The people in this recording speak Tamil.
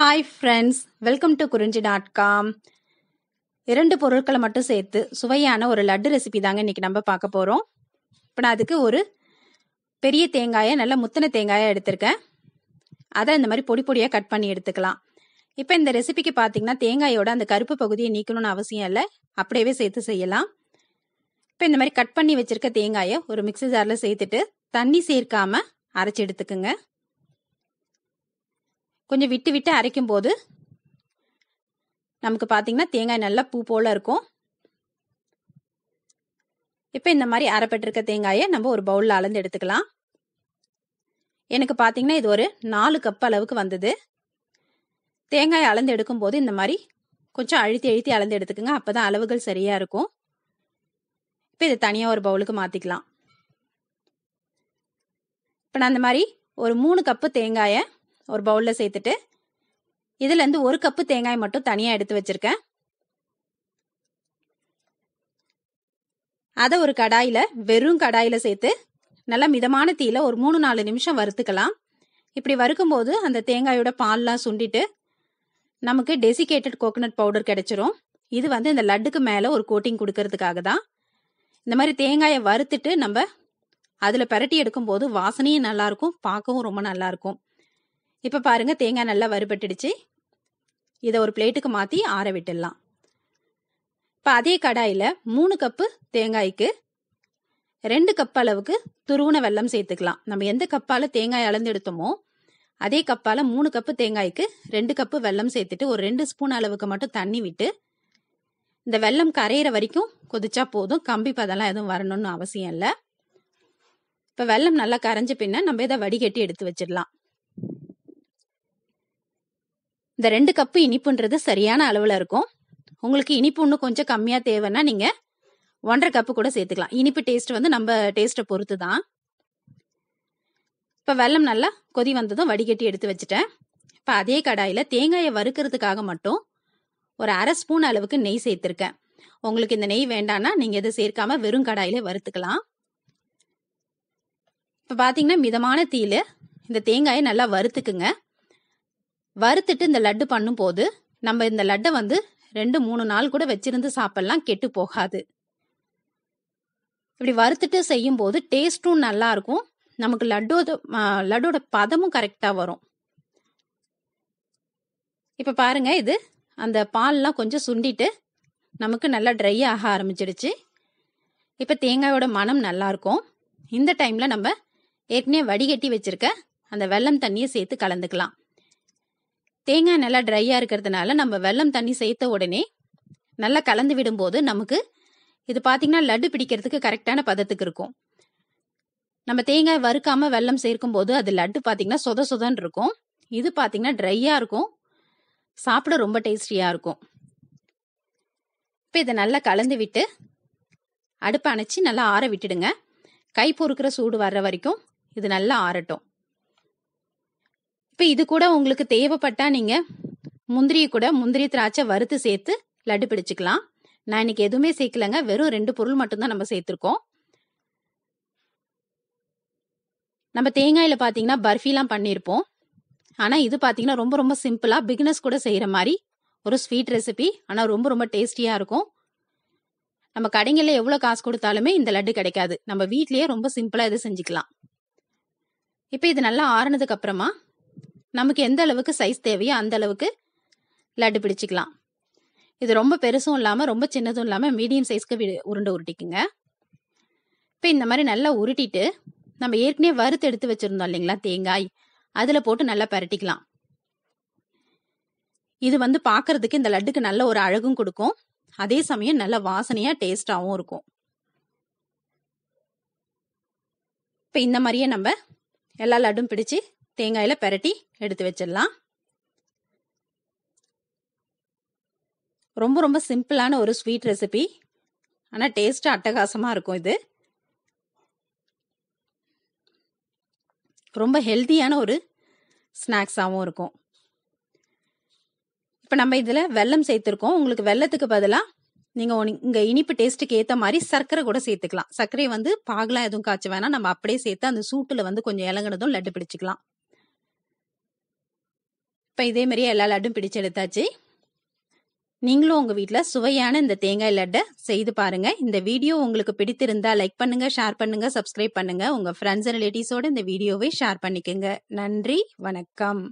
hi friends welcome to Kurinji dot com இரண்டு பொருட்களை மட்டும் சேர்த்து சுவையான ஒரு லட்டு ரெசிபி தாங்க இன்னைக்கு நம்ம பார்க்க போகிறோம் இப்போ நான் அதுக்கு ஒரு பெரிய தேங்காயை நல்ல முத்தனை தேங்காயை எடுத்திருக்கேன் அதை இந்த மாதிரி பொடி பொடியாக கட் பண்ணி எடுத்துக்கலாம் இப்போ இந்த ரெசிபிக்கு பார்த்தீங்கன்னா தேங்காயோட அந்த கருப்பு பகுதியை நீக்கணும்னு அவசியம் இல்லை அப்படியே சேர்த்து செய்யலாம் இப்போ இந்த மாதிரி கட் பண்ணி வச்சிருக்க தேங்காயை ஒரு மிக்சி ஜாரில் சேர்த்துட்டு தண்ணி சேர்க்காம அரைச்சி எடுத்துக்குங்க கொஞ்சம் விட்டு விட்டு அரைக்கும் போது நமக்கு பார்த்தீங்கன்னா தேங்காய் நல்லா பூ போல இருக்கும் இப்போ இந்த மாதிரி அரைப்பட்டிருக்க தேங்காயை நம்ம ஒரு பவுலில் அளந்து எடுத்துக்கலாம் எனக்கு பார்த்தீங்கன்னா இது ஒரு நாலு கப் அளவுக்கு வந்தது தேங்காய் அளந்து எடுக்கும்போது இந்த மாதிரி கொஞ்சம் அழுத்தி அழுத்தி அளந்து எடுத்துக்கோங்க அப்போ தான் அளவுகள் சரியாக இருக்கும் இப்போ இதை தனியாக ஒரு பவுலுக்கு மாற்றிக்கலாம் இப்போ நான் இந்த மாதிரி ஒரு மூணு கப்பு தேங்காயை ஒரு பவுலில் சேர்த்துட்டு இதுலேருந்து ஒரு கப்பு தேங்காய் மட்டும் தனியாக எடுத்து வச்சுருக்கேன் அதை ஒரு கடாயில் வெறும் கடாயில் சேர்த்து நல்லா மிதமான தீயில் ஒரு மூணு நாலு நிமிஷம் வறுத்துக்கலாம் இப்படி வறுக்கும்போது அந்த தேங்காயோட பால்லாம் சுண்டிட்டு நமக்கு டெசிகேட்டட் கோகோனட் பவுடர் கிடைச்சிரும் இது வந்து இந்த லட்டுக்கு மேலே ஒரு கோட்டிங் கொடுக்கறதுக்காக தான் இந்த மாதிரி தேங்காயை வறுத்துட்டு நம்ம அதில் பெரட்டி எடுக்கும்போது வாசனையும் நல்லாயிருக்கும் பார்க்கவும் ரொம்ப நல்லாயிருக்கும் இப்போ பாருங்க தேங்காய் நல்லா வறுபட்டுடுச்சு இதை ஒரு பிளேட்டுக்கு மாற்றி ஆற விட்டுடலாம் இப்போ அதே கடாயில் மூணு கப்பு தேங்காய்க்கு ரெண்டு கப் அளவுக்கு துருவுன வெள்ளம் சேர்த்துக்கலாம் நம்ம எந்த கப்பால் தேங்காய் அளந்து எடுத்தோமோ அதே கப்பால் மூணு கப்பு தேங்காய்க்கு ரெண்டு கப்பு வெள்ளம் சேர்த்துட்டு ஒரு ரெண்டு ஸ்பூன் அளவுக்கு மட்டும் தண்ணி விட்டு இந்த வெள்ளம் கரையிற வரைக்கும் கொதிச்சா போதும் கம்பி பதெல்லாம் எதுவும் வரணும்னு அவசியம் இல்லை இப்போ வெள்ளம் நல்லா கரைஞ்ச பின்ன நம்ம இதை வடிகட்டி எடுத்து வச்சிடலாம் இந்த ரெண்டு கப்பு இனிப்புன்றது சரியான அளவில் இருக்கும் உங்களுக்கு இனிப்பு இன்னும் கொஞ்சம் கம்மியாக தேவைன்னா நீங்கள் ஒன்றரை கப்பு கூட சேர்த்துக்கலாம் இனிப்பு டேஸ்ட் வந்து நம்ம டேஸ்ட்டை பொறுத்து தான் இப்போ வெள்ளம் நல்லா கொதி வந்ததும் வடிகட்டி எடுத்து வச்சுட்டேன் இப்போ அதே கடாயில் தேங்காயை வறுக்கிறதுக்காக மட்டும் ஒரு அரை ஸ்பூன் அளவுக்கு நெய் சேர்த்துருக்கேன் உங்களுக்கு இந்த நெய் வேண்டாம்னா நீங்கள் எதை சேர்க்காம வெறும் கடாயிலே வறுத்துக்கலாம் இப்போ பார்த்தீங்கன்னா மிதமான தீயில் இந்த தேங்காயை நல்லா வறுத்துக்குங்க வறுத்துட்டு இந்த லட்டு பண்ணும்போது நம்ம இந்த லட்டை வந்து ரெண்டு மூணு நாள் கூட வச்சிருந்து சாப்பிடலாம் கெட்டு போகாது இப்படி வறுத்துட்டு செய்யும் போது டேஸ்ட்டும் நல்லா இருக்கும் நமக்கு லட்டோட லட்டோட பதமும் கரெக்டாக வரும் இப்போ பாருங்க இது அந்த பால்லாம் கொஞ்சம் சுண்டிட்டு நமக்கு நல்லா ட்ரை ஆக ஆரம்பிச்சிடுச்சு இப்போ தேங்காயோட மனம் நல்லாயிருக்கும் இந்த டைமில் நம்ம ஏற்கனவே வடிகட்டி வச்சிருக்க அந்த வெள்ளம் தண்ணியை சேர்த்து கலந்துக்கலாம் தேங்காய் நல்லா ட்ரையாக இருக்கிறதுனால நம்ம வெள்ளம் தண்ணி சேர்த்த உடனே நல்லா கலந்து விடும்போது நமக்கு இது பார்த்தீங்கன்னா லட்டு பிடிக்கிறதுக்கு கரெக்டான பதத்துக்கு இருக்கும் நம்ம தேங்காய் வறுக்காமல் வெள்ளம் சேர்க்கும் போது அது லட்டு பார்த்தீங்கன்னா சொத சொதன்னு இருக்கும் இது பார்த்தீங்கன்னா ட்ரையாக இருக்கும் சாப்பிட ரொம்ப டேஸ்டியாக இருக்கும் இப்போ இதை நல்லா கலந்து விட்டு அடுப்பை அணைச்சி நல்லா ஆற விட்டுடுங்க கை பொறுக்கிற சூடு வர்ற வரைக்கும் இது நல்லா ஆறட்டும் இப்போ இது கூட உங்களுக்கு தேவைப்பட்டா நீங்கள் முந்திரிய கூட முந்திரி திராட்சை வறுத்து சேர்த்து லட்டு பிடிச்சிக்கலாம் நான் இன்னைக்கு எதுவுமே சேர்க்கலங்க வெறும் ரெண்டு பொருள் மட்டும்தான் நம்ம சேர்த்துருக்கோம் நம்ம தேங்காயில் பார்த்தீங்கன்னா பர்ஃபிலாம் பண்ணியிருப்போம் ஆனால் இது பார்த்தீங்கன்னா ரொம்ப ரொம்ப சிம்பிளாக பிகினஸ் கூட செய்கிற மாதிரி ஒரு ஸ்வீட் ரெசிபி ஆனால் ரொம்ப ரொம்ப டேஸ்டியாக இருக்கும் நம்ம கடைங்களில் எவ்வளோ காசு கொடுத்தாலுமே இந்த லட்டு கிடைக்காது நம்ம வீட்லேயே ரொம்ப சிம்பிளாக இதை செஞ்சுக்கலாம் இப்போ இது நல்லா ஆறுனதுக்கு அப்புறமா நமக்கு எந்த அளவுக்கு சைஸ் தேவையோ அந்த அளவுக்கு லட்டு பிடிச்சிக்கலாம் இது ரொம்ப பெருசும் இல்லாமல் ரொம்ப சின்னதும் இல்லாமல் மீடியம் சைஸ்க்கு உருண்டை உருட்டிக்குங்க இப்போ இந்த மாதிரி நல்லா உருட்டிட்டு நம்ம ஏற்கனவே வறுத்து எடுத்து வச்சுருந்தோம் இல்லைங்களா தேங்காய் அதில் போட்டு நல்லா பரட்டிக்கலாம் இது வந்து பார்க்கறதுக்கு இந்த லட்டுக்கு நல்ல ஒரு அழகும் கொடுக்கும் அதே சமயம் நல்ல வாசனையாக டேஸ்டாகவும் இருக்கும் இப்போ இந்த மாதிரியே நம்ம எல்லா லட்டும் பிடிச்சு தேங்காயில் பெரட்டி எடுத்து வச்சிடலாம் ரொம்ப ரொம்ப சிம்பிளான ஒரு ஸ்வீட் ரெசிபி ஆனால் டேஸ்ட்டு அட்டகாசமாக இருக்கும் இது ரொம்ப ஹெல்த்தியான ஒரு ஸ்நாக்ஸாகவும் இருக்கும் இப்போ நம்ம இதில் வெல்லம் சேர்த்துருக்கோம் உங்களுக்கு வெள்ளத்துக்கு பதிலாக நீங்கள் இங்கே இனிப்பு டேஸ்ட்டுக்கு ஏற்ற மாதிரி சர்க்கரை கூட சேர்த்துக்கலாம் சர்க்கரை வந்து பாகலாம் எதுவும் காய்ச்ச வேணாம் நம்ம அப்படியே சேர்த்து அந்த சூட்டில் வந்து கொஞ்சம் இலங்கினதும் லட்டு பிடிச்சிக்கலாம் இப்போ இதே மாதிரியே எல்லா லட்டும் பிடிச்சு எடுத்தாச்சு நீங்களும் உங்கள் வீட்டில் சுவையான இந்த தேங்காய் லட்டை செய்து பாருங்கள் இந்த வீடியோ உங்களுக்கு பிடித்திருந்தா லைக் பண்ணுங்கள் ஷேர் பண்ணுங்கள் சப்ஸ்கிரைப் பண்ணுங்கள் உங்கள் ஃப்ரெண்ட்ஸ் ரிலேட்டிவ்ஸோடு இந்த வீடியோவை ஷேர் பண்ணிக்கோங்க நன்றி வணக்கம்